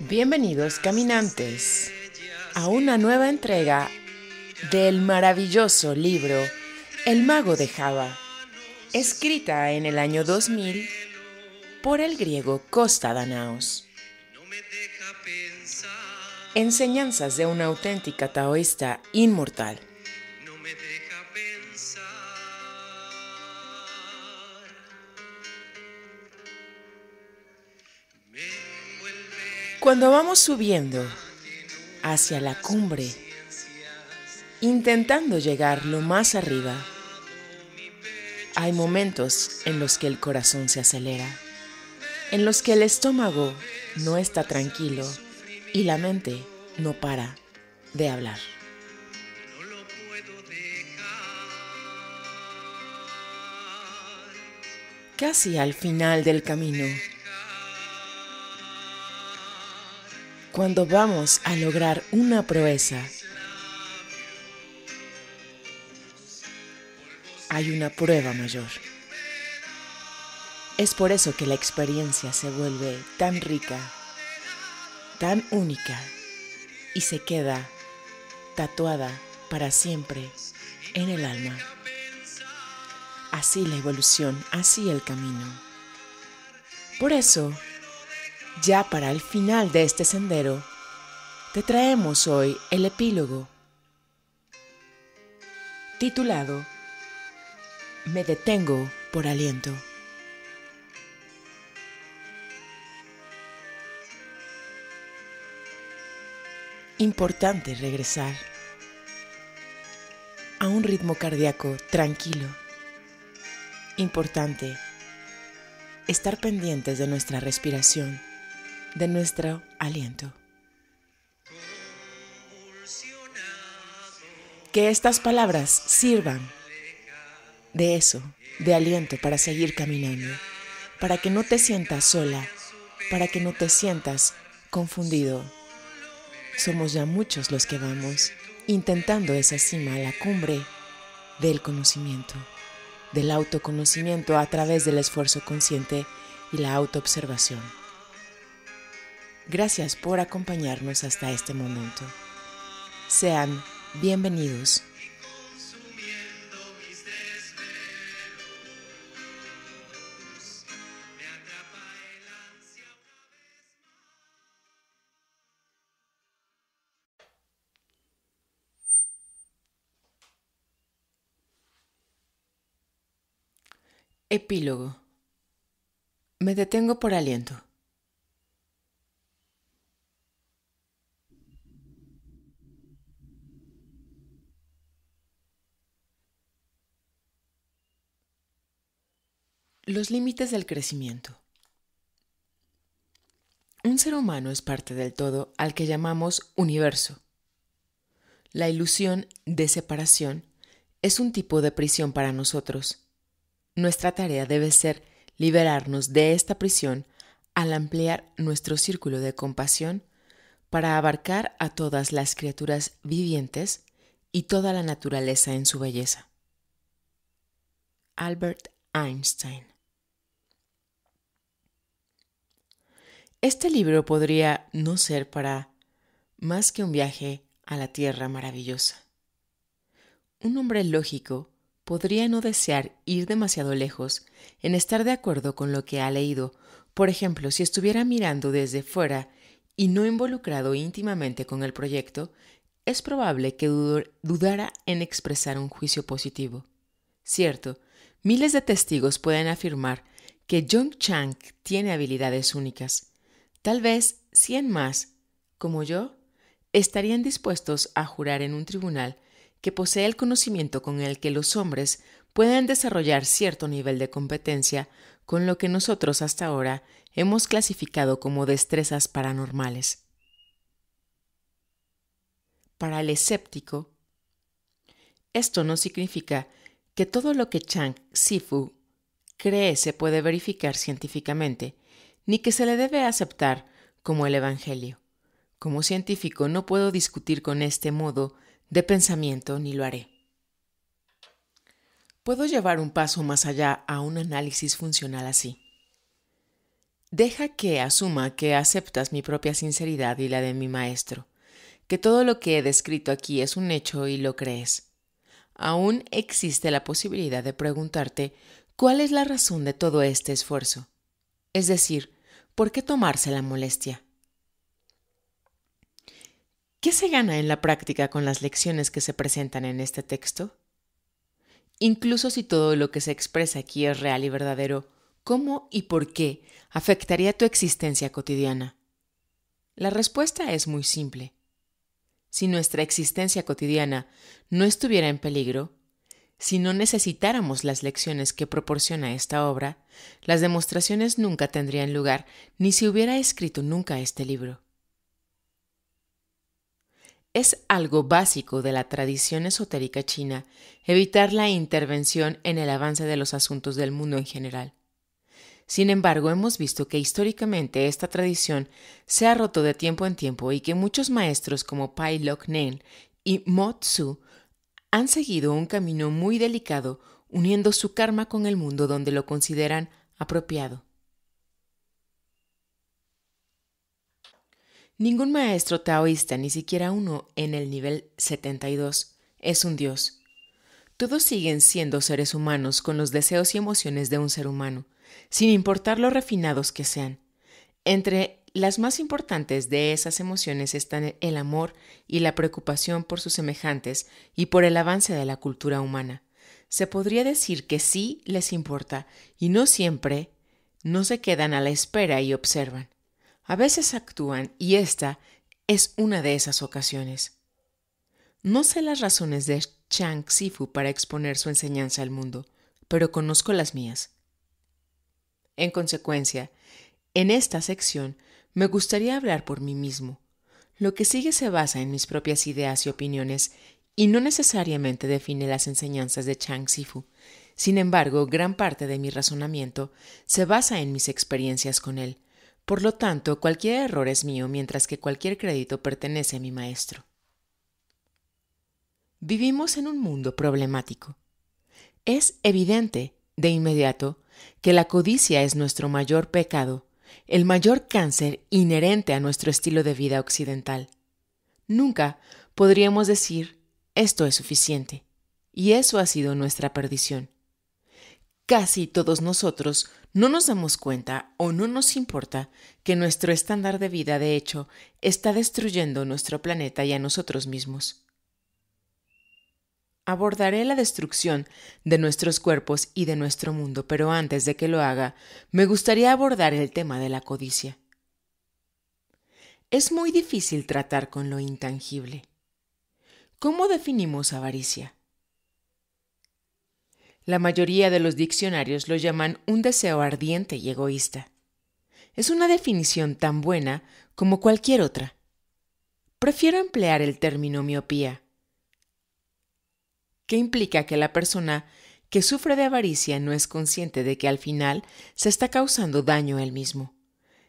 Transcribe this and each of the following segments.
Bienvenidos caminantes a una nueva entrega del maravilloso libro El mago de Java, escrita en el año 2000 por el griego Costa Danaos. Enseñanzas de una auténtica taoísta inmortal. Cuando vamos subiendo hacia la cumbre, intentando llegar lo más arriba, hay momentos en los que el corazón se acelera, en los que el estómago no está tranquilo y la mente no para de hablar. Casi al final del camino, cuando vamos a lograr una proeza, hay una prueba mayor. Es por eso que la experiencia se vuelve tan rica, tan única y se queda tatuada para siempre en el alma. Así la evolución, así el camino. Por eso, ya para el final de este sendero, te traemos hoy el epílogo titulado Me detengo por aliento. Importante regresar a un ritmo cardíaco tranquilo. Importante estar pendientes de nuestra respiración de nuestro aliento. Que estas palabras sirvan de eso, de aliento para seguir caminando, para que no te sientas sola, para que no te sientas confundido. Somos ya muchos los que vamos intentando esa cima, la cumbre del conocimiento, del autoconocimiento a través del esfuerzo consciente y la autoobservación. Gracias por acompañarnos hasta este momento. Sean bienvenidos. Epílogo. Me detengo por aliento. Los límites del crecimiento. Un ser humano es parte del todo al que llamamos universo. La ilusión de separación es un tipo de prisión para nosotros. Nuestra tarea debe ser liberarnos de esta prisión al ampliar nuestro círculo de compasión para abarcar a todas las criaturas vivientes y toda la naturaleza en su belleza. Albert Einstein Este libro podría no ser para más que un viaje a la Tierra maravillosa. Un hombre lógico podría no desear ir demasiado lejos en estar de acuerdo con lo que ha leído, por ejemplo, si estuviera mirando desde fuera y no involucrado íntimamente con el proyecto, es probable que dudara en expresar un juicio positivo. Cierto, miles de testigos pueden afirmar que Jung Chang tiene habilidades únicas, Tal vez cien más, como yo, estarían dispuestos a jurar en un tribunal que posee el conocimiento con el que los hombres pueden desarrollar cierto nivel de competencia con lo que nosotros hasta ahora hemos clasificado como destrezas paranormales. Para el escéptico, esto no significa que todo lo que Chang Sifu cree se puede verificar científicamente, ni que se le debe aceptar como el Evangelio. Como científico no puedo discutir con este modo de pensamiento ni lo haré. Puedo llevar un paso más allá a un análisis funcional así. Deja que asuma que aceptas mi propia sinceridad y la de mi maestro, que todo lo que he descrito aquí es un hecho y lo crees. Aún existe la posibilidad de preguntarte cuál es la razón de todo este esfuerzo. Es decir, ¿por qué tomarse la molestia? ¿Qué se gana en la práctica con las lecciones que se presentan en este texto? Incluso si todo lo que se expresa aquí es real y verdadero, ¿cómo y por qué afectaría tu existencia cotidiana? La respuesta es muy simple. Si nuestra existencia cotidiana no estuviera en peligro, si no necesitáramos las lecciones que proporciona esta obra, las demostraciones nunca tendrían lugar, ni se hubiera escrito nunca este libro. Es algo básico de la tradición esotérica china evitar la intervención en el avance de los asuntos del mundo en general. Sin embargo, hemos visto que históricamente esta tradición se ha roto de tiempo en tiempo y que muchos maestros como Pai Lok Nen y Mo Tzu han seguido un camino muy delicado uniendo su karma con el mundo donde lo consideran apropiado. Ningún maestro taoísta, ni siquiera uno en el nivel 72, es un dios. Todos siguen siendo seres humanos con los deseos y emociones de un ser humano, sin importar lo refinados que sean. Entre las más importantes de esas emociones están e-, el amor y la preocupación por sus semejantes y por el avance de la cultura humana. Se podría decir que sí les importa y no siempre no se quedan a la espera y observan. A veces actúan y esta es una de esas ocasiones. No sé las razones de Chang Sifu para exponer su enseñanza al mundo, pero conozco las mías. En consecuencia, en esta sección me gustaría hablar por mí mismo. Lo que sigue se basa en mis propias ideas y opiniones y no necesariamente define las enseñanzas de Chang Sifu. Sin embargo, gran parte de mi razonamiento se basa en mis experiencias con él. Por lo tanto, cualquier error es mío mientras que cualquier crédito pertenece a mi maestro. Vivimos en un mundo problemático. Es evidente, de inmediato, que la codicia es nuestro mayor pecado el mayor cáncer inherente a nuestro estilo de vida occidental. Nunca podríamos decir esto es suficiente, y eso ha sido nuestra perdición. Casi todos nosotros no nos damos cuenta o no nos importa que nuestro estándar de vida de hecho está destruyendo nuestro planeta y a nosotros mismos. Abordaré la destrucción de nuestros cuerpos y de nuestro mundo, pero antes de que lo haga, me gustaría abordar el tema de la codicia. Es muy difícil tratar con lo intangible. ¿Cómo definimos avaricia? La mayoría de los diccionarios lo llaman un deseo ardiente y egoísta. Es una definición tan buena como cualquier otra. Prefiero emplear el término miopía, que implica que la persona que sufre de avaricia no es consciente de que al final se está causando daño a él mismo.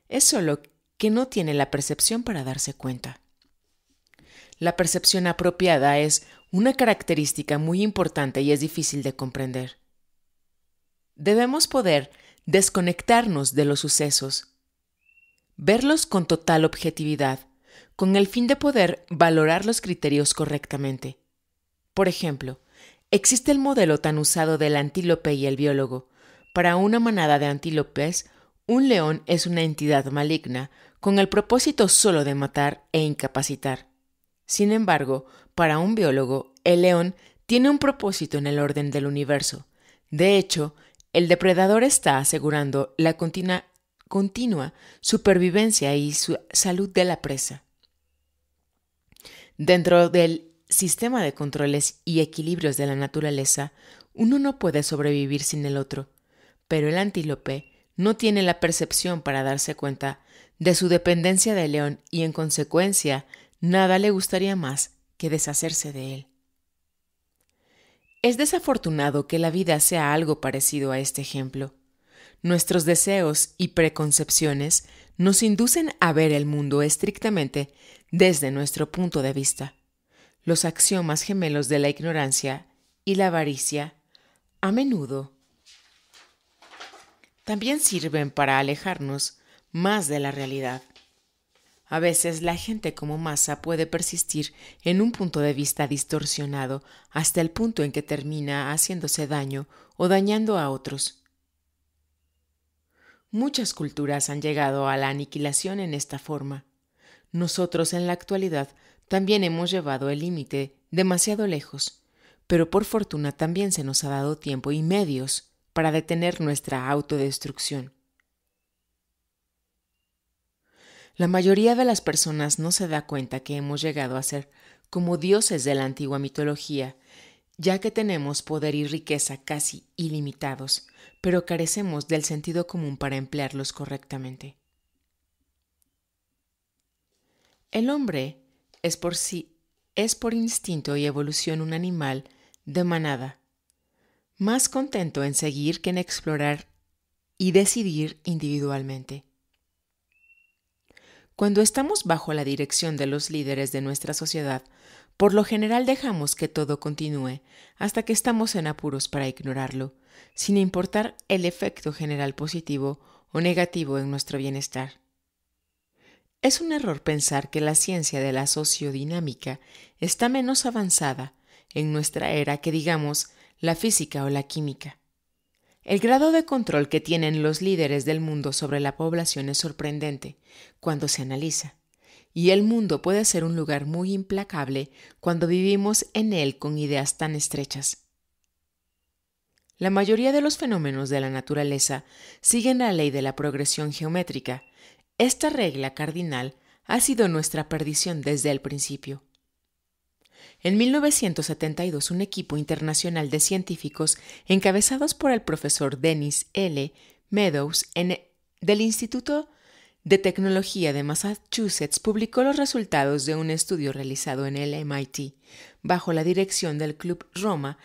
Es solo que no tiene la percepción para darse cuenta. La percepción apropiada es una característica muy importante y es difícil de comprender. Debemos poder desconectarnos de los sucesos, verlos con total objetividad, con el fin de poder valorar los criterios correctamente. Por ejemplo, Existe el modelo tan usado del antílope y el biólogo. Para una manada de antílopes, un león es una entidad maligna con el propósito solo de matar e incapacitar. Sin embargo, para un biólogo, el león tiene un propósito en el orden del universo. De hecho, el depredador está asegurando la continua, supervivencia y salud de la presa. Dentro del sistema de controles y equilibrios de la naturaleza, uno no puede sobrevivir sin el otro, pero el antílope no tiene la percepción para darse cuenta de su dependencia del león y en consecuencia nada le gustaría más que deshacerse de él. Es desafortunado que la vida sea algo parecido a este ejemplo. Nuestros deseos y preconcepciones nos inducen a ver el mundo estrictamente desde nuestro punto de vista los axiomas gemelos de la ignorancia y la avaricia, a menudo también sirven para alejarnos más de la realidad. A veces la gente como masa puede persistir en un punto de vista distorsionado hasta el punto en que termina haciéndose daño o dañando a otros. Muchas culturas han llegado a la aniquilación en esta forma. Nosotros en la actualidad también hemos llevado el límite demasiado lejos, pero por fortuna también se nos ha dado tiempo y medios para detener nuestra autodestrucción. La mayoría de las personas no se da cuenta que hemos llegado a ser como dioses de la antigua mitología, ya que tenemos poder y riqueza casi ilimitados, pero carecemos del sentido común para emplearlos correctamente. El hombre es por sí, es por instinto y evolución un animal de manada, más contento en seguir que en explorar y decidir individualmente. Cuando estamos bajo la dirección de los líderes de nuestra sociedad, por lo general dejamos que todo continúe hasta que estamos en apuros para ignorarlo, sin importar el efecto general positivo o negativo en nuestro bienestar. Es un error pensar que la ciencia de la sociodinámica está menos avanzada en nuestra era que digamos la física o la química. El grado de control que tienen los líderes del mundo sobre la población es sorprendente cuando se analiza, y el mundo puede ser un lugar muy implacable cuando vivimos en él con ideas tan estrechas. La mayoría de los fenómenos de la naturaleza siguen la ley de la progresión geométrica, esta regla cardinal ha sido nuestra perdición desde el principio. En 1972, un equipo internacional de científicos encabezados por el profesor Dennis L. Meadows e, del Instituto de Tecnología de Massachusetts publicó los resultados de un estudio realizado en el MIT, bajo la dirección del Club Roma,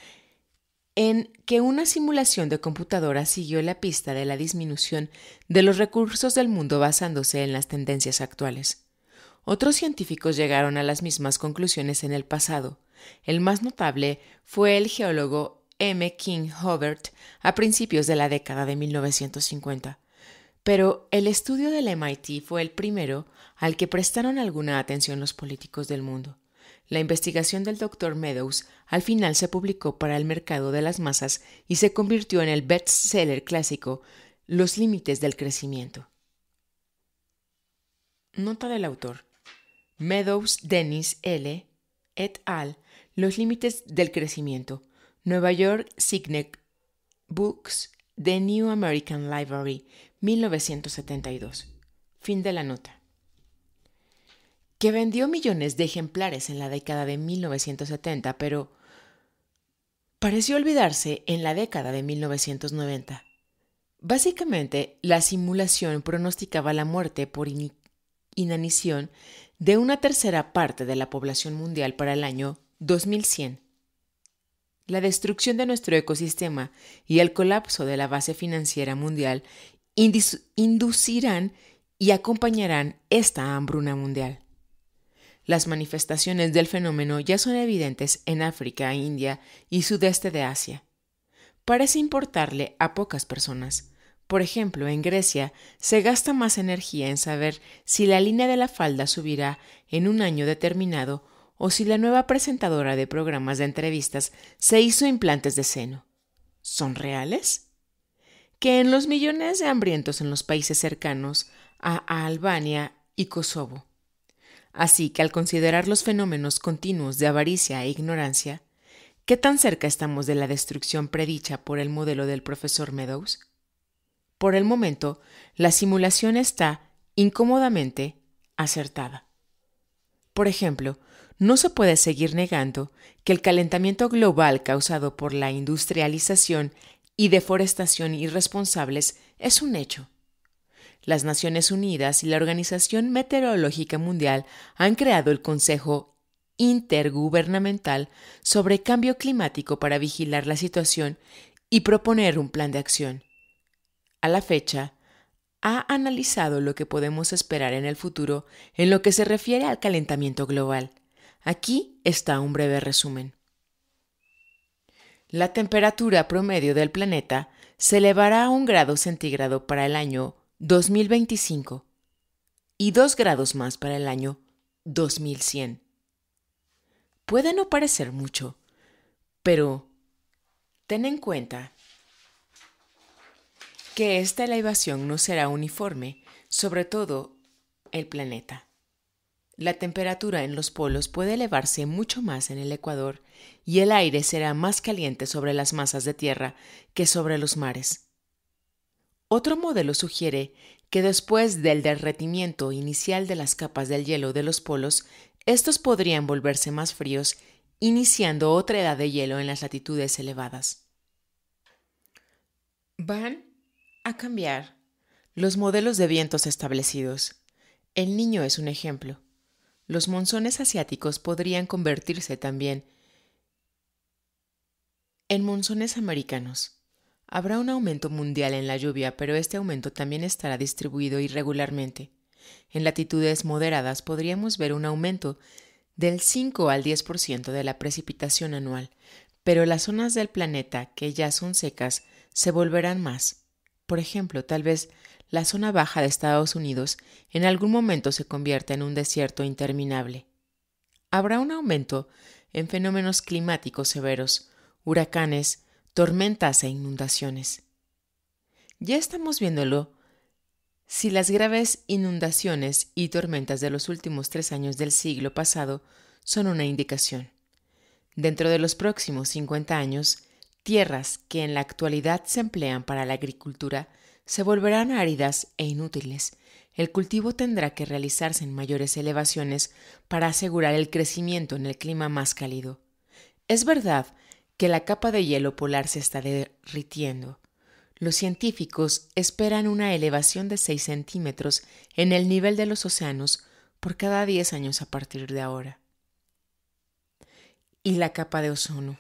en que una simulación de computadora siguió la pista de la disminución de los recursos del mundo basándose en las tendencias actuales. Otros científicos llegaron a las mismas conclusiones en el pasado. El más notable fue el geólogo M. King Hobart a principios de la década de 1950. Pero el estudio del MIT fue el primero al que prestaron alguna atención los políticos del mundo. La investigación del Dr. Meadows al final se publicó para el mercado de las masas y se convirtió en el bestseller clásico Los límites del crecimiento. Nota del autor. Meadows Dennis L. et al. Los límites del crecimiento. Nueva York Signet Books, The New American Library, 1972. Fin de la nota que vendió millones de ejemplares en la década de 1970, pero pareció olvidarse en la década de 1990. Básicamente, la simulación pronosticaba la muerte por inanición de una tercera parte de la población mundial para el año 2100. La destrucción de nuestro ecosistema y el colapso de la base financiera mundial inducirán y acompañarán esta hambruna mundial. Las manifestaciones del fenómeno ya son evidentes en África, India y sudeste de Asia. Parece importarle a pocas personas. Por ejemplo, en Grecia se gasta más energía en saber si la línea de la falda subirá en un año determinado o si la nueva presentadora de programas de entrevistas se hizo implantes de seno. ¿Son reales? que en los millones de hambrientos en los países cercanos a Albania y Kosovo. Así que al considerar los fenómenos continuos de avaricia e ignorancia, ¿qué tan cerca estamos de la destrucción predicha por el modelo del profesor Meadows? Por el momento, la simulación está, incómodamente, acertada. Por ejemplo, no se puede seguir negando que el calentamiento global causado por la industrialización y deforestación irresponsables es un hecho las Naciones Unidas y la Organización Meteorológica Mundial han creado el Consejo Intergubernamental sobre Cambio Climático para vigilar la situación y proponer un plan de acción. A la fecha, ha analizado lo que podemos esperar en el futuro en lo que se refiere al calentamiento global. Aquí está un breve resumen. La temperatura promedio del planeta se elevará a un grado centígrado para el año 2025 y 2 grados más para el año 2100. Puede no parecer mucho, pero ten en cuenta que esta elevación no será uniforme, sobre todo el planeta. La temperatura en los polos puede elevarse mucho más en el ecuador y el aire será más caliente sobre las masas de tierra que sobre los mares. Otro modelo sugiere que después del derretimiento inicial de las capas del hielo de los polos, estos podrían volverse más fríos, iniciando otra edad de hielo en las latitudes elevadas. Van a cambiar los modelos de vientos establecidos. El niño es un ejemplo. Los monzones asiáticos podrían convertirse también en monzones americanos. Habrá un aumento mundial en la lluvia, pero este aumento también estará distribuido irregularmente. En latitudes moderadas podríamos ver un aumento del 5 al 10% de la precipitación anual, pero las zonas del planeta que ya son secas se volverán más. Por ejemplo, tal vez la zona baja de Estados Unidos en algún momento se convierta en un desierto interminable. Habrá un aumento en fenómenos climáticos severos, huracanes, tormentas e inundaciones. Ya estamos viéndolo si las graves inundaciones y tormentas de los últimos tres años del siglo pasado son una indicación. Dentro de los próximos 50 años, tierras que en la actualidad se emplean para la agricultura se volverán áridas e inútiles. El cultivo tendrá que realizarse en mayores elevaciones para asegurar el crecimiento en el clima más cálido. Es verdad que la capa de hielo polar se está derritiendo. Los científicos esperan una elevación de 6 centímetros en el nivel de los océanos por cada 10 años a partir de ahora. Y la capa de ozono.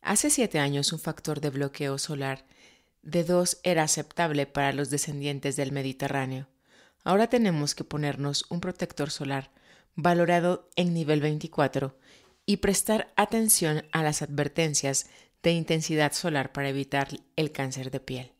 Hace 7 años un factor de bloqueo solar de 2 era aceptable para los descendientes del Mediterráneo. Ahora tenemos que ponernos un protector solar valorado en nivel 24 y prestar atención a las advertencias de intensidad solar para evitar el cáncer de piel.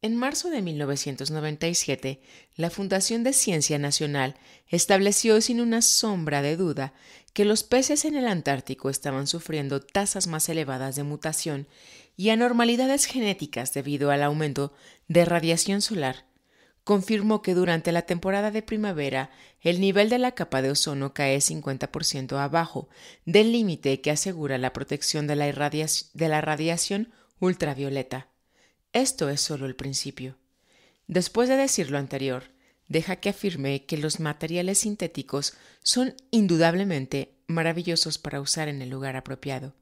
En marzo de 1997, la Fundación de Ciencia Nacional estableció sin una sombra de duda que los peces en el Antártico estaban sufriendo tasas más elevadas de mutación y anormalidades genéticas debido al aumento de radiación solar confirmó que durante la temporada de primavera el nivel de la capa de ozono cae 50% abajo del límite que asegura la protección de la, radiación ultravioleta. Esto es solo el principio. Después de decir lo anterior, deja que afirme que los materiales sintéticos son indudablemente maravillosos para usar en el lugar apropiado.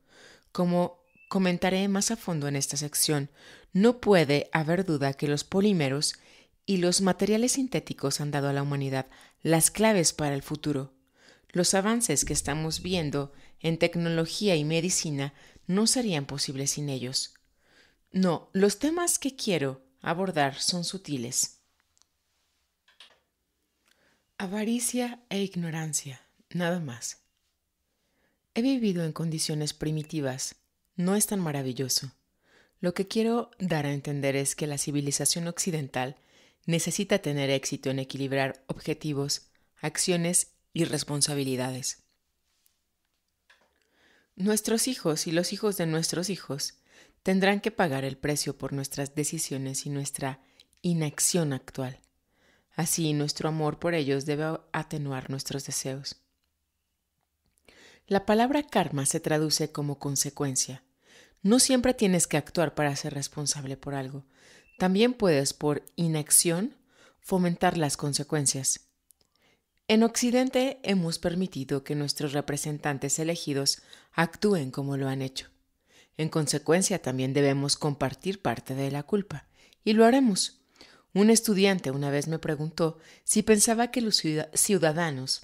Como comentaré más a fondo en esta sección, no puede haber duda que los polímeros y los materiales sintéticos han dado a la humanidad las claves para el futuro. Los avances que estamos viendo en tecnología y medicina no serían posibles sin ellos. No, los temas que quiero abordar son sutiles. Avaricia e ignorancia, nada más. He vivido en condiciones primitivas. No es tan maravilloso. Lo que quiero dar a entender es que la civilización occidental necesita tener éxito en equilibrar objetivos, acciones y responsabilidades. Nuestros hijos y los hijos de nuestros hijos tendrán que pagar el precio por nuestras decisiones y nuestra inacción actual. Así nuestro amor por ellos debe atenuar nuestros deseos. La palabra karma se traduce como consecuencia. No siempre tienes que actuar para ser responsable por algo, también puedes, por inacción, fomentar las consecuencias. En Occidente hemos permitido que nuestros representantes elegidos actúen como lo han hecho. En consecuencia, también debemos compartir parte de la culpa, y lo haremos. Un estudiante una vez me preguntó si pensaba que los ciudadanos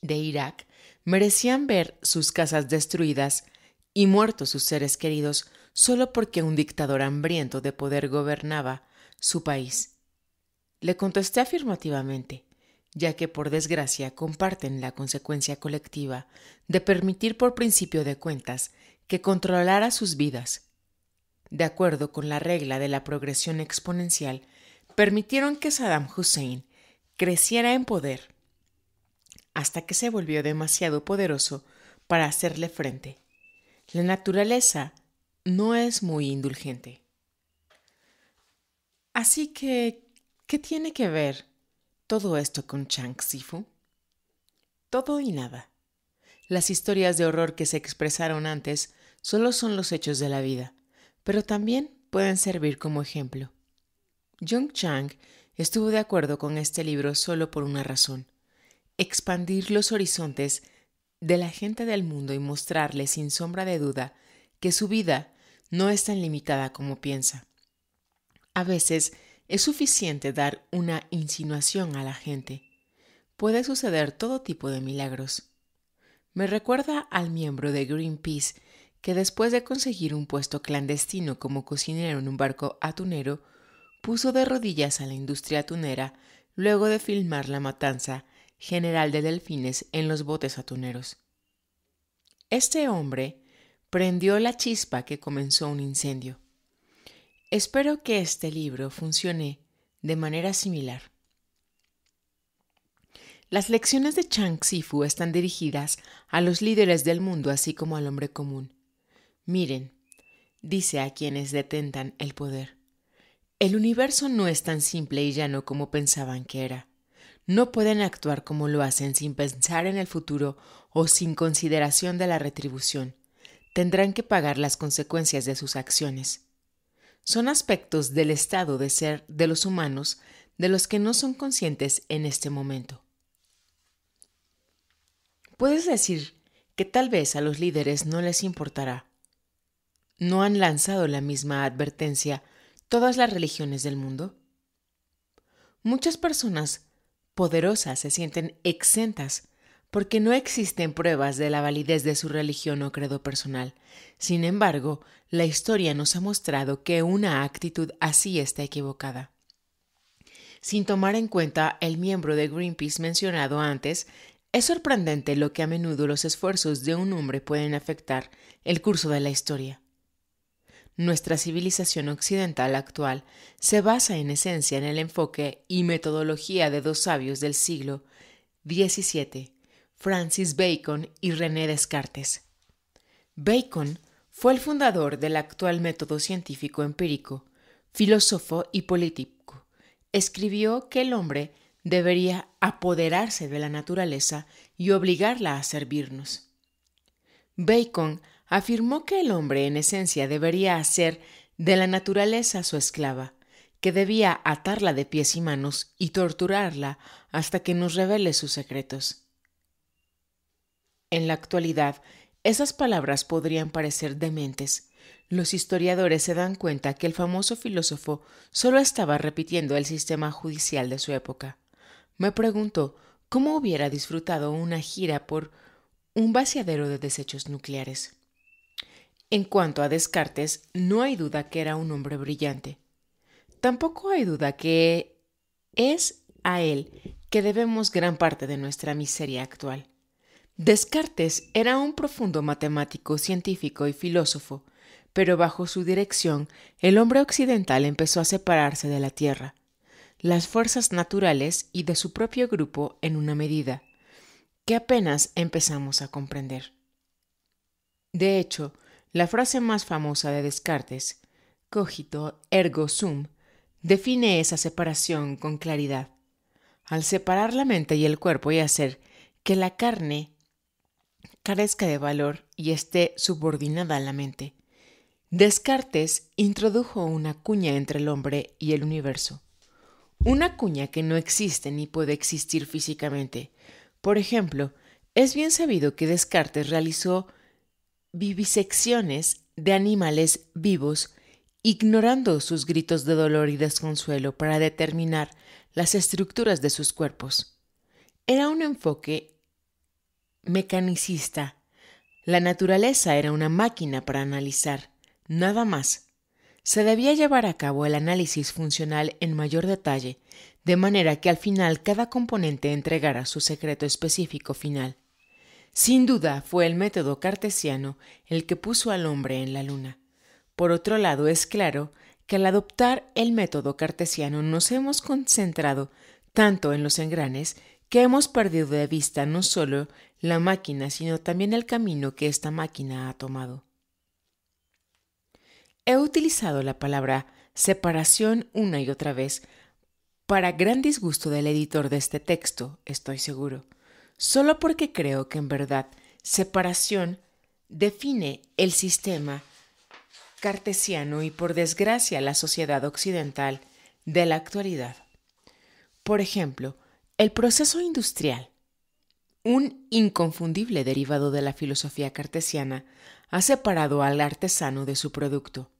de Irak merecían ver sus casas destruidas y muertos sus seres queridos solo porque un dictador hambriento de poder gobernaba su país. Le contesté afirmativamente, ya que por desgracia comparten la consecuencia colectiva de permitir por principio de cuentas que controlara sus vidas. De acuerdo con la regla de la progresión exponencial, permitieron que Saddam Hussein creciera en poder hasta que se volvió demasiado poderoso para hacerle frente. La naturaleza no es muy indulgente. Así que, ¿qué tiene que ver todo esto con Chang Sifu? Todo y nada. Las historias de horror que se expresaron antes solo son los hechos de la vida, pero también pueden servir como ejemplo. Jung Chang estuvo de acuerdo con este libro solo por una razón, expandir los horizontes de la gente del mundo y mostrarle sin sombra de duda que su vida no es tan limitada como piensa. A veces es suficiente dar una insinuación a la gente. Puede suceder todo tipo de milagros. Me recuerda al miembro de Greenpeace que después de conseguir un puesto clandestino como cocinero en un barco atunero, puso de rodillas a la industria atunera luego de filmar la matanza general de delfines en los botes atuneros. Este hombre prendió la chispa que comenzó un incendio. Espero que este libro funcione de manera similar. Las lecciones de Chang Sifu están dirigidas a los líderes del mundo así como al hombre común. Miren, dice a quienes detentan el poder. El universo no es tan simple y llano como pensaban que era. No pueden actuar como lo hacen sin pensar en el futuro o sin consideración de la retribución tendrán que pagar las consecuencias de sus acciones. Son aspectos del estado de ser de los humanos de los que no son conscientes en este momento. Puedes decir que tal vez a los líderes no les importará. ¿No han lanzado la misma advertencia todas las religiones del mundo? Muchas personas poderosas se sienten exentas porque no existen pruebas de la validez de su religión o credo personal. Sin embargo, la historia nos ha mostrado que una actitud así está equivocada. Sin tomar en cuenta el miembro de Greenpeace mencionado antes, es sorprendente lo que a menudo los esfuerzos de un hombre pueden afectar el curso de la historia. Nuestra civilización occidental actual se basa en esencia en el enfoque y metodología de dos sabios del siglo XVII, Francis Bacon y René Descartes. Bacon fue el fundador del actual método científico empírico, filósofo y político. Escribió que el hombre debería apoderarse de la naturaleza y obligarla a servirnos. Bacon afirmó que el hombre en esencia debería hacer de la naturaleza su esclava, que debía atarla de pies y manos y torturarla hasta que nos revele sus secretos. En la actualidad, esas palabras podrían parecer dementes. Los historiadores se dan cuenta que el famoso filósofo solo estaba repitiendo el sistema judicial de su época. Me pregunto cómo hubiera disfrutado una gira por un vaciadero de desechos nucleares. En cuanto a Descartes, no hay duda que era un hombre brillante. Tampoco hay duda que es a él que debemos gran parte de nuestra miseria actual. Descartes era un profundo matemático, científico y filósofo, pero bajo su dirección el hombre occidental empezó a separarse de la Tierra, las fuerzas naturales y de su propio grupo en una medida, que apenas empezamos a comprender. De hecho, la frase más famosa de Descartes, cogito ergo sum, define esa separación con claridad. Al separar la mente y el cuerpo y hacer que la carne carezca de valor y esté subordinada a la mente. Descartes introdujo una cuña entre el hombre y el universo. Una cuña que no existe ni puede existir físicamente. Por ejemplo, es bien sabido que Descartes realizó vivisecciones de animales vivos, ignorando sus gritos de dolor y desconsuelo para determinar las estructuras de sus cuerpos. Era un enfoque mecanicista. La naturaleza era una máquina para analizar, nada más. Se debía llevar a cabo el análisis funcional en mayor detalle, de manera que al final cada componente entregara su secreto específico final. Sin duda fue el método cartesiano el que puso al hombre en la luna. Por otro lado, es claro que al adoptar el método cartesiano nos hemos concentrado tanto en los engranes que hemos perdido de vista no solo la máquina, sino también el camino que esta máquina ha tomado. He utilizado la palabra separación una y otra vez, para gran disgusto del editor de este texto, estoy seguro, solo porque creo que en verdad separación define el sistema cartesiano y por desgracia la sociedad occidental de la actualidad. Por ejemplo, el proceso industrial, un inconfundible derivado de la filosofía cartesiana, ha separado al artesano de su producto.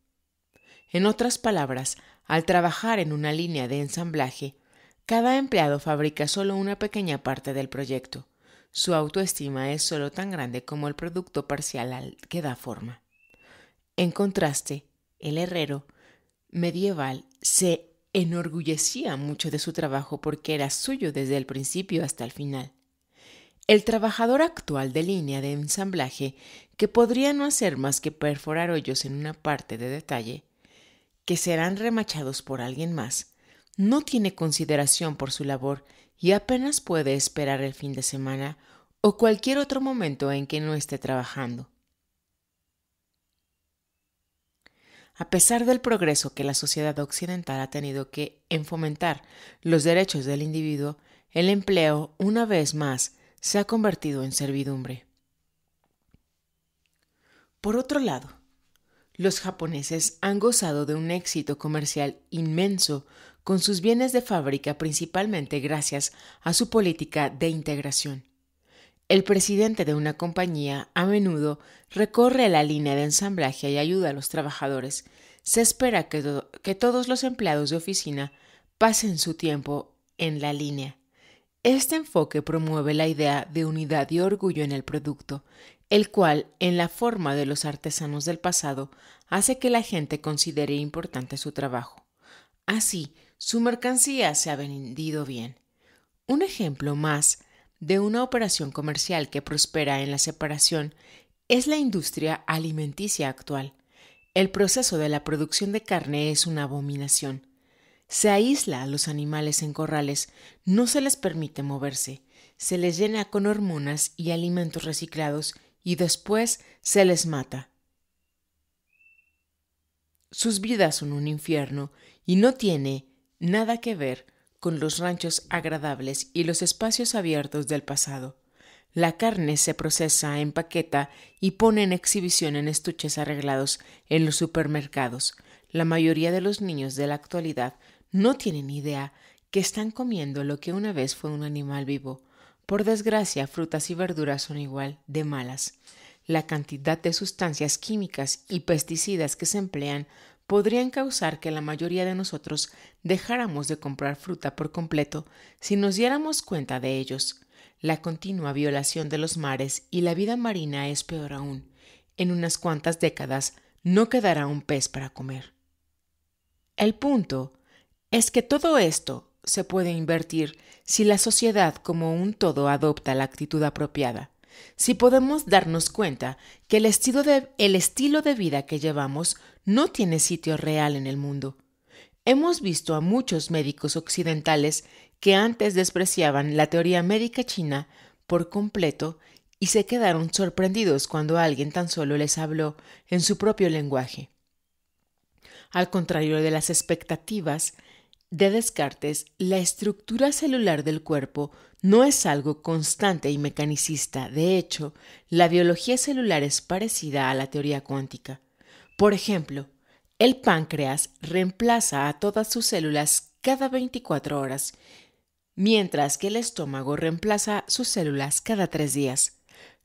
En otras palabras, al trabajar en una línea de ensamblaje, cada empleado fabrica solo una pequeña parte del proyecto. Su autoestima es solo tan grande como el producto parcial al que da forma. En contraste, el herrero medieval se enorgullecía mucho de su trabajo porque era suyo desde el principio hasta el final. El trabajador actual de línea de ensamblaje, que podría no hacer más que perforar hoyos en una parte de detalle, que serán remachados por alguien más, no tiene consideración por su labor y apenas puede esperar el fin de semana o cualquier otro momento en que no esté trabajando. A pesar del progreso que la sociedad occidental ha tenido que en fomentar los derechos del individuo, el empleo, una vez más, se ha convertido en servidumbre. Por otro lado, los japoneses han gozado de un éxito comercial inmenso con sus bienes de fábrica principalmente gracias a su política de integración. El presidente de una compañía a menudo recorre la línea de ensamblaje y ayuda a los trabajadores. Se espera que, que todos los empleados de oficina pasen su tiempo en la línea. Este enfoque promueve la idea de unidad y orgullo en el producto, el cual, en la forma de los artesanos del pasado, hace que la gente considere importante su trabajo. Así, su mercancía se ha vendido bien. Un ejemplo más de una operación comercial que prospera en la separación es la industria alimenticia actual. El proceso de la producción de carne es una abominación. Se aísla a los animales en corrales, no se les permite moverse, se les llena con hormonas y alimentos reciclados y después se les mata. Sus vidas son un infierno y no tiene nada que ver con los ranchos agradables y los espacios abiertos del pasado. La carne se procesa, en paqueta y pone en exhibición en estuches arreglados en los supermercados. La mayoría de los niños de la actualidad no tienen idea que están comiendo lo que una vez fue un animal vivo. Por desgracia, frutas y verduras son igual de malas. La cantidad de sustancias químicas y pesticidas que se emplean podrían causar que la mayoría de nosotros dejáramos de comprar fruta por completo si nos diéramos cuenta de ellos. La continua violación de los mares y la vida marina es peor aún. En unas cuantas décadas no quedará un pez para comer. El punto es que todo esto se puede invertir si la sociedad como un todo adopta la actitud apropiada. Si podemos darnos cuenta que el estilo, de, vida que llevamos no tiene sitio real en el mundo. Hemos visto a muchos médicos occidentales que antes despreciaban la teoría médica china por completo y se quedaron sorprendidos cuando alguien tan solo les habló en su propio lenguaje. Al contrario de las expectativas, de Descartes, la estructura celular del cuerpo no es algo constante y mecanicista. De hecho, la biología celular es parecida a la teoría cuántica. Por ejemplo, el páncreas reemplaza a todas sus células cada 24 horas, mientras que el estómago reemplaza sus células cada 3 días.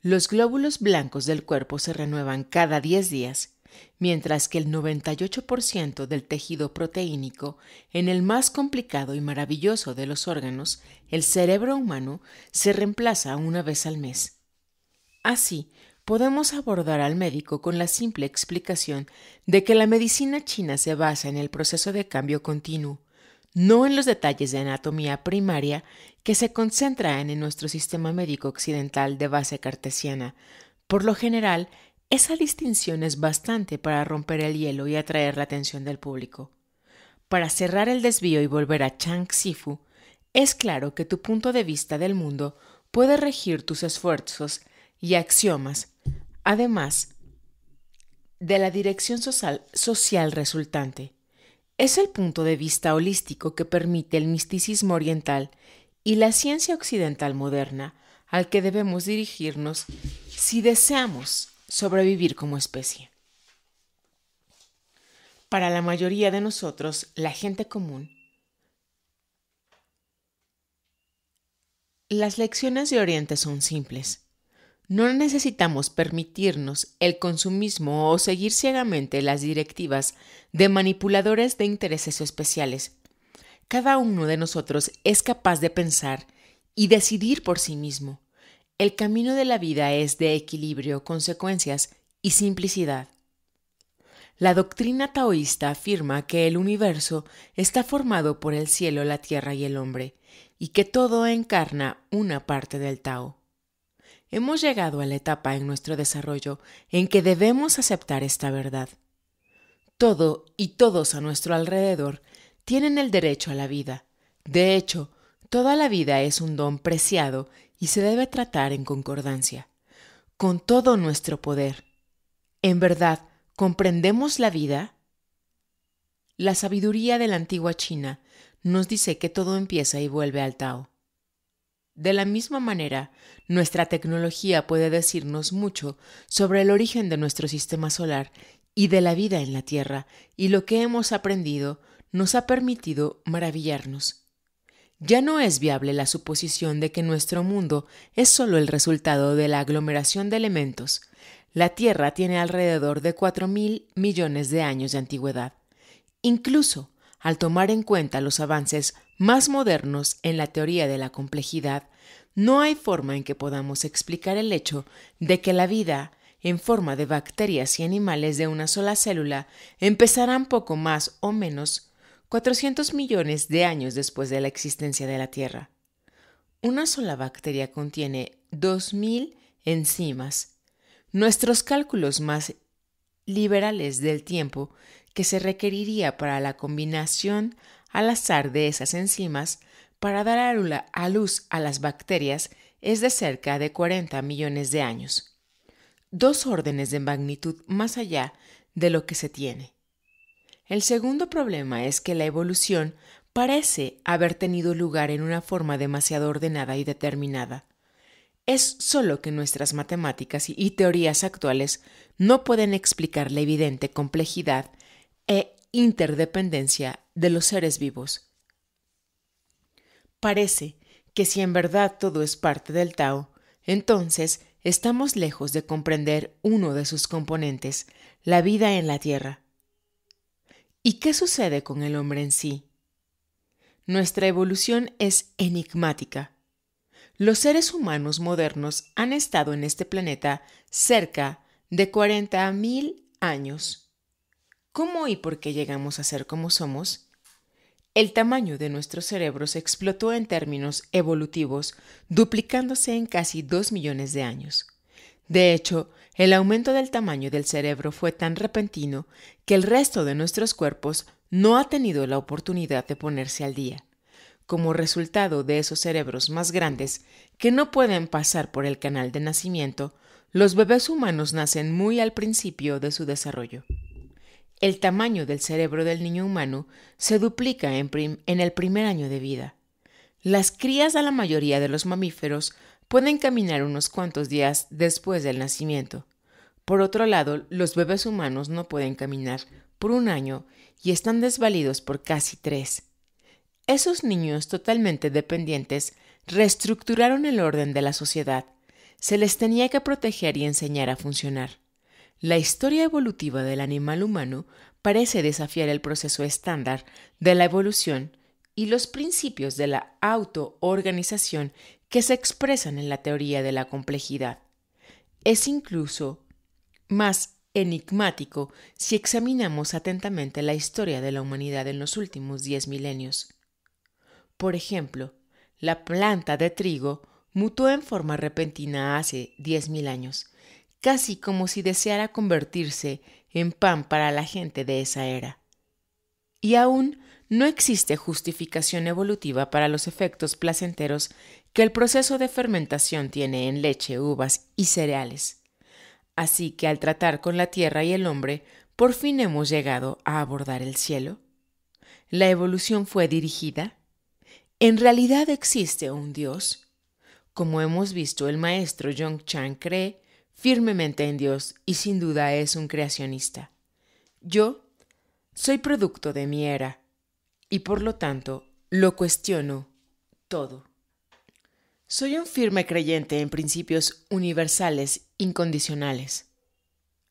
Los glóbulos blancos del cuerpo se renuevan cada 10 días mientras que el 98% del tejido proteínico en el más complicado y maravilloso de los órganos, el cerebro humano, se reemplaza una vez al mes. Así, podemos abordar al médico con la simple explicación de que la medicina china se basa en el proceso de cambio continuo, no en los detalles de anatomía primaria que se concentran en nuestro sistema médico occidental de base cartesiana, por lo general esa distinción es bastante para romper el hielo y atraer la atención del público. Para cerrar el desvío y volver a Chang Sifu, es claro que tu punto de vista del mundo puede regir tus esfuerzos y axiomas, además de la dirección social, social resultante. Es el punto de vista holístico que permite el misticismo oriental y la ciencia occidental moderna al que debemos dirigirnos si deseamos sobrevivir como especie. Para la mayoría de nosotros, la gente común, las lecciones de Oriente son simples. No necesitamos permitirnos el consumismo o seguir ciegamente las directivas de manipuladores de intereses especiales. Cada uno de nosotros es capaz de pensar y decidir por sí mismo el camino de la vida es de equilibrio, consecuencias y simplicidad. La doctrina taoísta afirma que el universo está formado por el cielo, la tierra y el hombre, y que todo encarna una parte del Tao. Hemos llegado a la etapa en nuestro desarrollo en que debemos aceptar esta verdad. Todo y todos a nuestro alrededor tienen el derecho a la vida. De hecho, toda la vida es un don preciado y se debe tratar en concordancia, con todo nuestro poder. ¿En verdad comprendemos la vida? La sabiduría de la antigua China nos dice que todo empieza y vuelve al Tao. De la misma manera, nuestra tecnología puede decirnos mucho sobre el origen de nuestro sistema solar y de la vida en la Tierra, y lo que hemos aprendido nos ha permitido maravillarnos. Ya no es viable la suposición de que nuestro mundo es solo el resultado de la aglomeración de elementos. La Tierra tiene alrededor de 4.000 millones de años de antigüedad. Incluso al tomar en cuenta los avances más modernos en la teoría de la complejidad, no hay forma en que podamos explicar el hecho de que la vida en forma de bacterias y animales de una sola célula empezarán poco más o menos 400 millones de años después de la existencia de la Tierra. Una sola bacteria contiene 2.000 enzimas. Nuestros cálculos más liberales del tiempo que se requeriría para la combinación al azar de esas enzimas para dar a luz a las bacterias es de cerca de 40 millones de años, dos órdenes de magnitud más allá de lo que se tiene. El segundo problema es que la evolución parece haber tenido lugar en una forma demasiado ordenada y determinada. Es solo que nuestras matemáticas y teorías actuales no pueden explicar la evidente complejidad e interdependencia de los seres vivos. Parece que si en verdad todo es parte del Tao, entonces estamos lejos de comprender uno de sus componentes, la vida en la Tierra, ¿Y qué sucede con el hombre en sí? Nuestra evolución es enigmática. Los seres humanos modernos han estado en este planeta cerca de 40.000 años. ¿Cómo y por qué llegamos a ser como somos? El tamaño de nuestros cerebros explotó en términos evolutivos, duplicándose en casi 2 millones de años. De hecho, el aumento del tamaño del cerebro fue tan repentino que el resto de nuestros cuerpos no ha tenido la oportunidad de ponerse al día, como resultado de esos cerebros más grandes que no pueden pasar por el canal de nacimiento, los bebés humanos nacen muy al principio de su desarrollo. El tamaño del cerebro del niño humano se duplica en, el primer año de vida. Las crías de la mayoría de los mamíferos pueden caminar unos cuantos días después del nacimiento. Por otro lado, los bebés humanos no pueden caminar por un año y están desvalidos por casi tres. Esos niños totalmente dependientes reestructuraron el orden de la sociedad. Se les tenía que proteger y enseñar a funcionar. La historia evolutiva del animal humano parece desafiar el proceso estándar de la evolución y los principios de la autoorganización que se expresan en la teoría de la complejidad. Es incluso más enigmático si examinamos atentamente la historia de la humanidad en los últimos diez milenios. Por ejemplo, la planta de trigo mutó en forma repentina hace diez mil años, casi como si deseara convertirse en pan para la gente de esa era. Y aún no existe justificación evolutiva para los efectos placenteros que el proceso de fermentación tiene en leche, uvas y cereales. Así que al tratar con la tierra y el hombre, por fin hemos llegado a abordar el cielo. ¿La evolución fue dirigida? ¿En realidad existe un Dios? Como hemos visto, el maestro John Chan cree firmemente en Dios y sin duda es un creacionista. Yo soy producto de mi era, y por lo tanto lo cuestiono todo. Soy un firme creyente en principios universales incondicionales.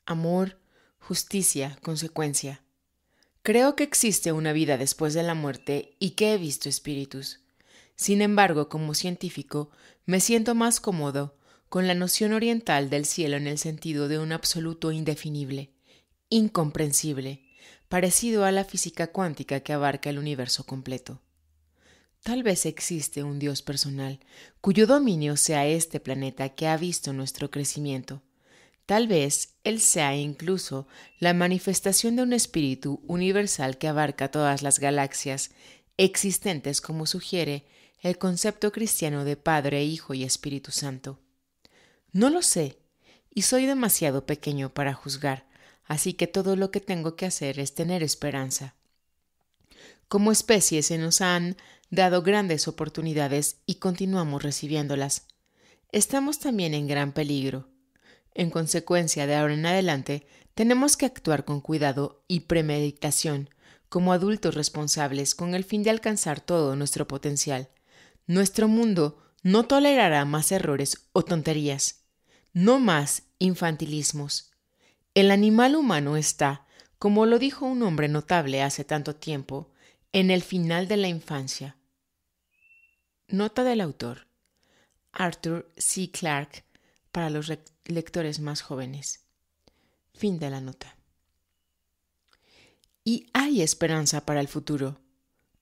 Amor, justicia, consecuencia. Creo que existe una vida después de la muerte y que he visto espíritus. Sin embargo, como científico, me siento más cómodo con la noción oriental del cielo en el sentido de un absoluto indefinible, incomprensible, parecido a la física cuántica que abarca el universo completo. Tal vez existe un Dios personal cuyo dominio sea este planeta que ha visto nuestro crecimiento. Tal vez Él sea incluso la manifestación de un espíritu universal que abarca todas las galaxias existentes como sugiere el concepto cristiano de Padre, Hijo y Espíritu Santo. No lo sé, y soy demasiado pequeño para juzgar, así que todo lo que tengo que hacer es tener esperanza. Como especie se nos han dado grandes oportunidades y continuamos recibiéndolas. Estamos también en gran peligro. En consecuencia, de ahora en adelante, tenemos que actuar con cuidado y premeditación, como adultos responsables, con el fin de alcanzar todo nuestro potencial. Nuestro mundo no tolerará más errores o tonterías, no más infantilismos. El animal humano está, como lo dijo un hombre notable hace tanto tiempo, en el final de la infancia. Nota del autor. Arthur C. Clarke para los lectores más jóvenes. Fin de la nota. Y hay esperanza para el futuro.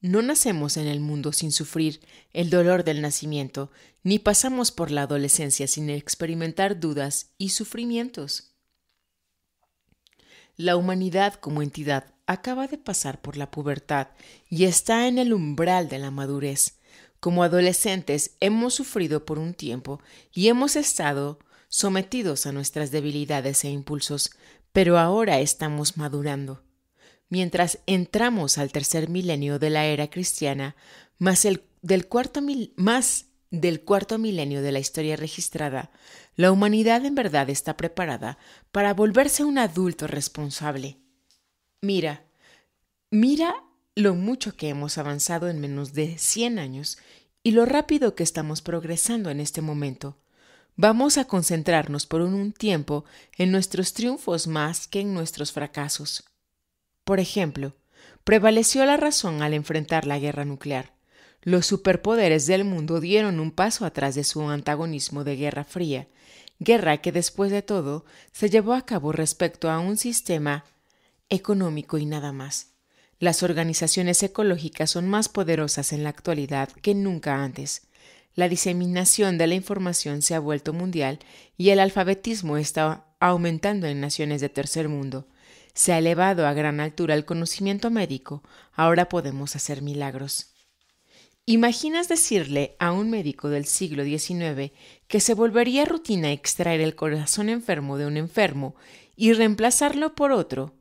No nacemos en el mundo sin sufrir el dolor del nacimiento, ni pasamos por la adolescencia sin experimentar dudas y sufrimientos. La humanidad como entidad acaba de pasar por la pubertad y está en el umbral de la madurez. Como adolescentes hemos sufrido por un tiempo y hemos estado sometidos a nuestras debilidades e impulsos, pero ahora estamos madurando. Mientras entramos al tercer milenio de la era cristiana, más el, del cuarto mil, más del cuarto milenio de la historia registrada, la humanidad en verdad está preparada para volverse un adulto responsable. Mira, mira lo mucho que hemos avanzado en menos de 100 años y lo rápido que estamos progresando en este momento. Vamos a concentrarnos por un tiempo en nuestros triunfos más que en nuestros fracasos. Por ejemplo, prevaleció la razón al enfrentar la guerra nuclear los superpoderes del mundo dieron un paso atrás de su antagonismo de Guerra Fría, guerra que después de todo se llevó a cabo respecto a un sistema económico y nada más. Las organizaciones ecológicas son más poderosas en la actualidad que nunca antes. La diseminación de la información se ha vuelto mundial y el alfabetismo está aumentando en naciones de tercer mundo. Se ha elevado a gran altura el conocimiento médico. Ahora podemos hacer milagros. ¿Imaginas decirle a un médico del siglo XIX que se volvería rutina extraer el corazón enfermo de un enfermo y reemplazarlo por otro,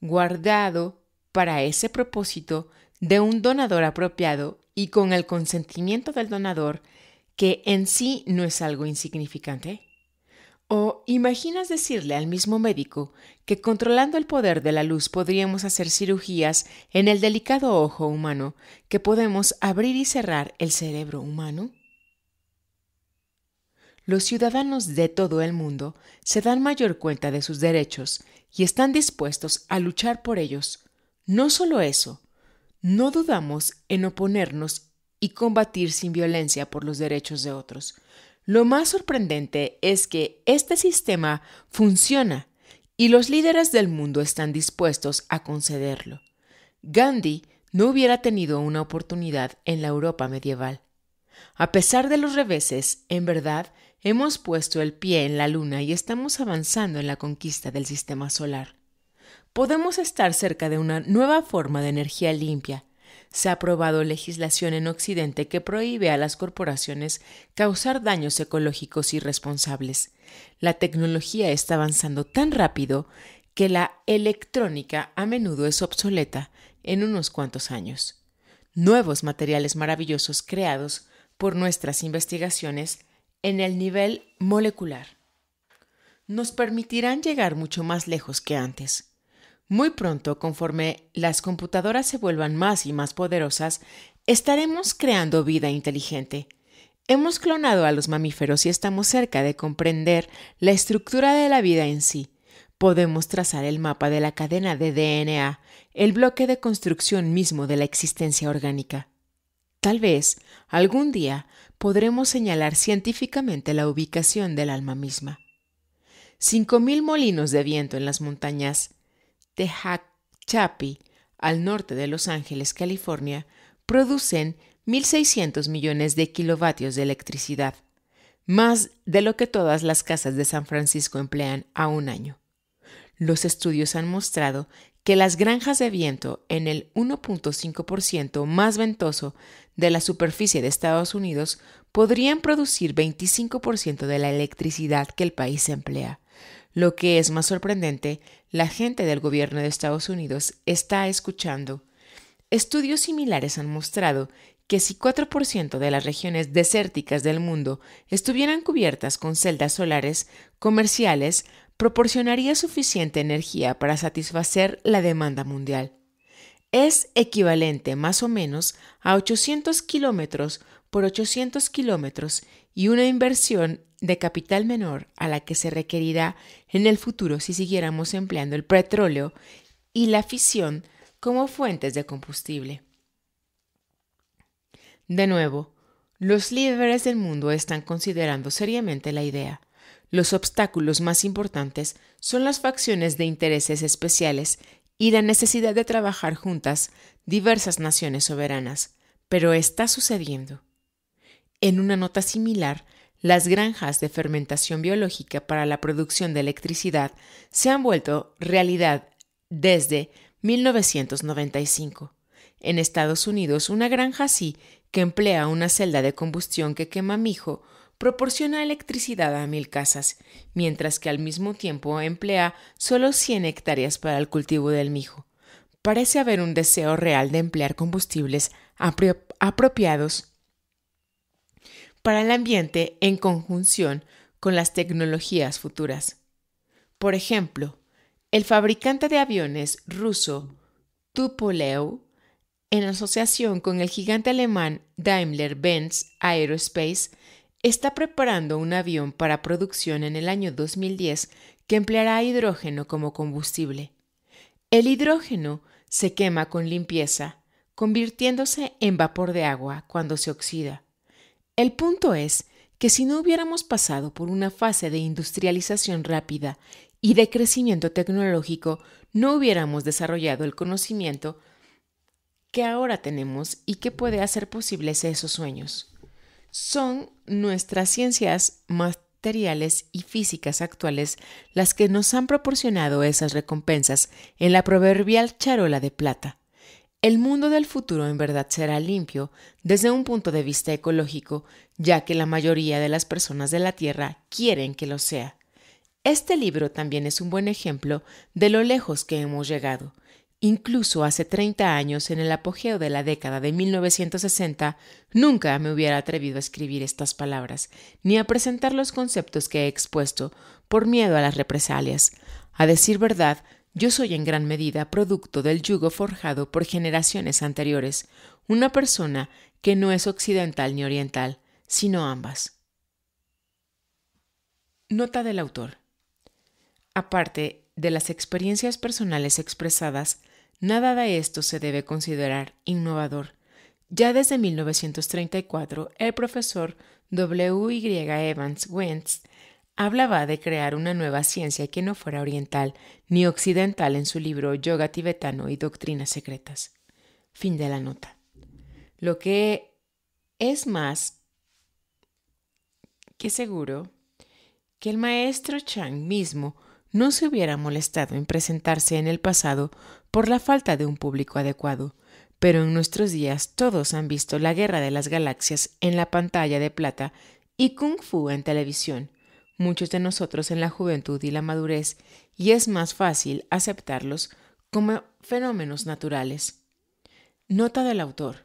guardado para ese propósito de un donador apropiado y con el consentimiento del donador, que en sí no es algo insignificante? ¿O imaginas decirle al mismo médico que controlando el poder de la luz podríamos hacer cirugías en el delicado ojo humano, que podemos abrir y cerrar el cerebro humano? Los ciudadanos de todo el mundo se dan mayor cuenta de sus derechos y están dispuestos a luchar por ellos. No solo eso, no dudamos en oponernos y combatir sin violencia por los derechos de otros, lo más sorprendente es que este sistema funciona y los líderes del mundo están dispuestos a concederlo. Gandhi no hubiera tenido una oportunidad en la Europa medieval. A pesar de los reveses, en verdad, hemos puesto el pie en la Luna y estamos avanzando en la conquista del sistema solar. Podemos estar cerca de una nueva forma de energía limpia, se ha aprobado legislación en Occidente que prohíbe a las corporaciones causar daños ecológicos irresponsables. La tecnología está avanzando tan rápido que la electrónica a menudo es obsoleta en unos cuantos años. Nuevos materiales maravillosos creados por nuestras investigaciones en el nivel molecular nos permitirán llegar mucho más lejos que antes. Muy pronto, conforme las computadoras se vuelvan más y más poderosas, estaremos creando vida inteligente. Hemos clonado a los mamíferos y estamos cerca de comprender la estructura de la vida en sí. Podemos trazar el mapa de la cadena de DNA, el bloque de construcción mismo de la existencia orgánica. Tal vez, algún día, podremos señalar científicamente la ubicación del alma misma. Cinco mil molinos de viento en las montañas hachapi al norte de Los Ángeles, California, producen 1.600 millones de kilovatios de electricidad, más de lo que todas las casas de San Francisco emplean a un año. Los estudios han mostrado que las granjas de viento en el 1.5% más ventoso de la superficie de Estados Unidos podrían producir 25% de la electricidad que el país emplea. Lo que es más sorprendente, la gente del gobierno de Estados Unidos está escuchando. Estudios similares han mostrado que si 4% de las regiones desérticas del mundo estuvieran cubiertas con celdas solares comerciales, proporcionaría suficiente energía para satisfacer la demanda mundial. Es equivalente más o menos a 800 kilómetros por 800 kilómetros y una inversión de capital menor a la que se requerirá en el futuro si siguiéramos empleando el petróleo y la fisión como fuentes de combustible. De nuevo, los líderes del mundo están considerando seriamente la idea. Los obstáculos más importantes son las facciones de intereses especiales y la necesidad de trabajar juntas diversas naciones soberanas, pero está sucediendo en una nota similar, las granjas de fermentación biológica para la producción de electricidad se han vuelto realidad desde 1995. En Estados Unidos, una granja así, que emplea una celda de combustión que quema mijo, proporciona electricidad a mil casas, mientras que al mismo tiempo emplea solo 100 hectáreas para el cultivo del mijo. Parece haber un deseo real de emplear combustibles apropiados para el ambiente en conjunción con las tecnologías futuras. Por ejemplo, el fabricante de aviones ruso Tupolev, en asociación con el gigante alemán Daimler-Benz Aerospace, está preparando un avión para producción en el año 2010 que empleará hidrógeno como combustible. El hidrógeno se quema con limpieza, convirtiéndose en vapor de agua cuando se oxida, el punto es que si no hubiéramos pasado por una fase de industrialización rápida y de crecimiento tecnológico, no hubiéramos desarrollado el conocimiento que ahora tenemos y que puede hacer posibles esos sueños. Son nuestras ciencias materiales y físicas actuales las que nos han proporcionado esas recompensas en la proverbial charola de plata. El mundo del futuro en verdad será limpio desde un punto de vista ecológico, ya que la mayoría de las personas de la Tierra quieren que lo sea. Este libro también es un buen ejemplo de lo lejos que hemos llegado. Incluso hace 30 años, en el apogeo de la década de 1960, nunca me hubiera atrevido a escribir estas palabras, ni a presentar los conceptos que he expuesto, por miedo a las represalias. A decir verdad, yo soy en gran medida producto del yugo forjado por generaciones anteriores, una persona que no es occidental ni oriental, sino ambas. Nota del autor. Aparte de las experiencias personales expresadas, nada de esto se debe considerar innovador. Ya desde 1934, el profesor W. Y. Evans Wentz hablaba de crear una nueva ciencia que no fuera oriental ni occidental en su libro Yoga tibetano y Doctrinas Secretas. Fin de la nota. Lo que es más que seguro que el maestro Chang mismo no se hubiera molestado en presentarse en el pasado por la falta de un público adecuado, pero en nuestros días todos han visto la Guerra de las Galaxias en la pantalla de plata y Kung Fu en televisión, muchos de nosotros en la juventud y la madurez, y es más fácil aceptarlos como fenómenos naturales. Nota del autor.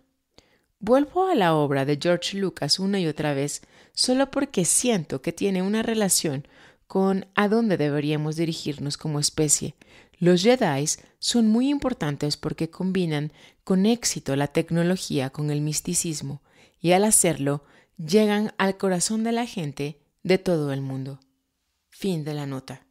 Vuelvo a la obra de George Lucas una y otra vez solo porque siento que tiene una relación con a dónde deberíamos dirigirnos como especie. Los Jedi son muy importantes porque combinan con éxito la tecnología con el misticismo y al hacerlo llegan al corazón de la gente de todo el mundo. Fin de la nota.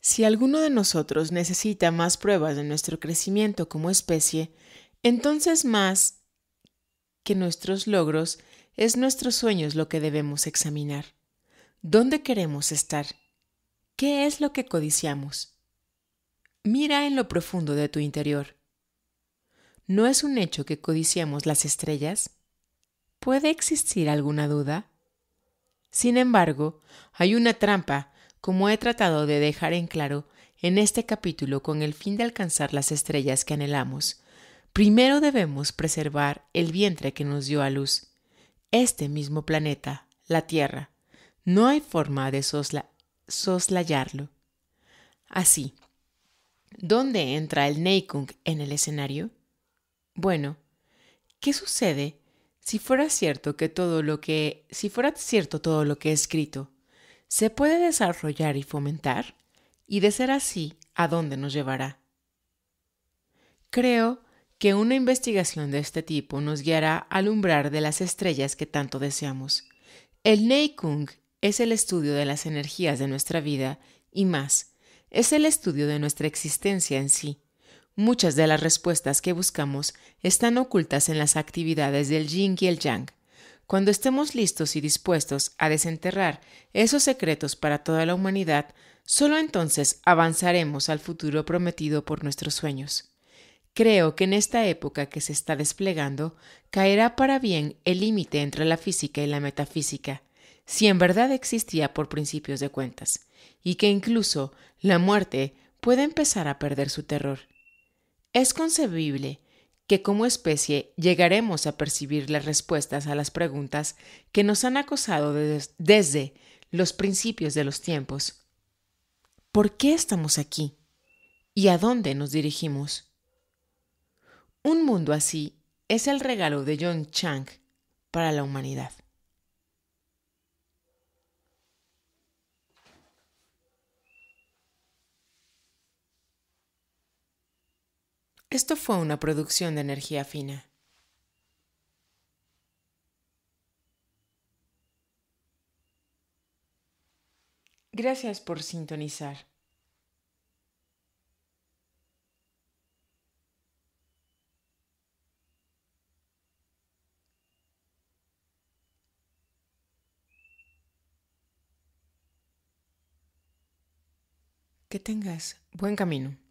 Si alguno de nosotros necesita más pruebas de nuestro crecimiento como especie, entonces más que nuestros logros es nuestros sueños lo que debemos examinar. ¿Dónde queremos estar? ¿Qué es lo que codiciamos? Mira en lo profundo de tu interior. ¿No es un hecho que codiciamos las estrellas? puede existir alguna duda. Sin embargo, hay una trampa, como he tratado de dejar en claro en este capítulo con el fin de alcanzar las estrellas que anhelamos. Primero debemos preservar el vientre que nos dio a luz, este mismo planeta, la Tierra. No hay forma de soslayarlo. Así, ¿dónde entra el Neikung en el escenario? Bueno, ¿qué sucede si fuera cierto que todo lo que, si fuera cierto todo lo que he escrito, ¿se puede desarrollar y fomentar? Y de ser así, ¿a dónde nos llevará? Creo que una investigación de este tipo nos guiará al umbral de las estrellas que tanto deseamos. El Neikung es el estudio de las energías de nuestra vida y más, es el estudio de nuestra existencia en sí. Muchas de las respuestas que buscamos están ocultas en las actividades del yin y el yang. Cuando estemos listos y dispuestos a desenterrar esos secretos para toda la humanidad, solo entonces avanzaremos al futuro prometido por nuestros sueños. Creo que en esta época que se está desplegando caerá para bien el límite entre la física y la metafísica, si en verdad existía por principios de cuentas, y que incluso la muerte puede empezar a perder su terror. Es concebible que como especie llegaremos a percibir las respuestas a las preguntas que nos han acosado desde los principios de los tiempos. ¿Por qué estamos aquí? ¿Y a dónde nos dirigimos? Un mundo así es el regalo de John Chang para la humanidad. Esto fue una producción de energía fina. Gracias por sintonizar. Que tengas buen camino.